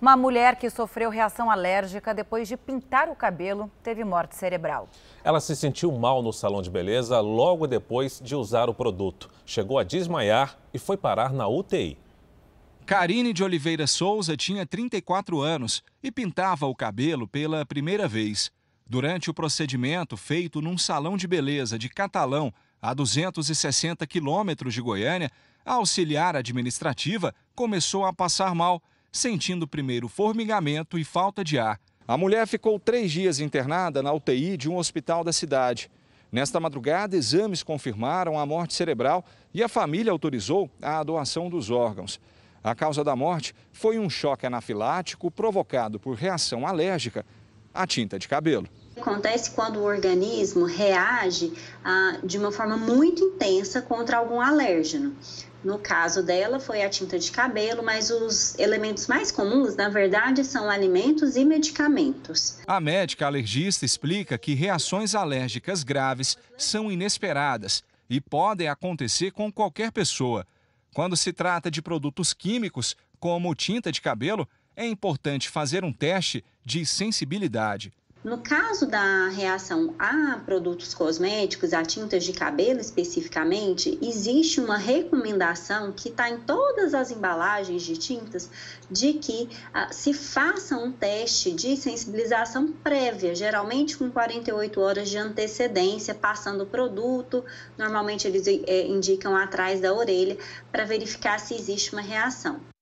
Uma mulher que sofreu reação alérgica depois de pintar o cabelo teve morte cerebral. Ela se sentiu mal no salão de beleza logo depois de usar o produto. Chegou a desmaiar e foi parar na UTI. Karine de Oliveira Souza tinha 34 anos e pintava o cabelo pela primeira vez. Durante o procedimento feito num salão de beleza de Catalão, a 260 quilômetros de Goiânia, a auxiliar administrativa começou a passar mal sentindo primeiro formigamento e falta de ar. A mulher ficou três dias internada na UTI de um hospital da cidade. Nesta madrugada, exames confirmaram a morte cerebral e a família autorizou a doação dos órgãos. A causa da morte foi um choque anafilático provocado por reação alérgica a tinta de cabelo. Acontece quando o organismo reage ah, de uma forma muito intensa contra algum alérgeno. No caso dela, foi a tinta de cabelo, mas os elementos mais comuns, na verdade, são alimentos e medicamentos. A médica alergista explica que reações alérgicas graves são inesperadas e podem acontecer com qualquer pessoa. Quando se trata de produtos químicos, como tinta de cabelo, é importante fazer um teste de sensibilidade. No caso da reação a produtos cosméticos, a tintas de cabelo especificamente, existe uma recomendação que está em todas as embalagens de tintas de que ah, se faça um teste de sensibilização prévia, geralmente com 48 horas de antecedência, passando o produto. Normalmente eles é, indicam atrás da orelha para verificar se existe uma reação.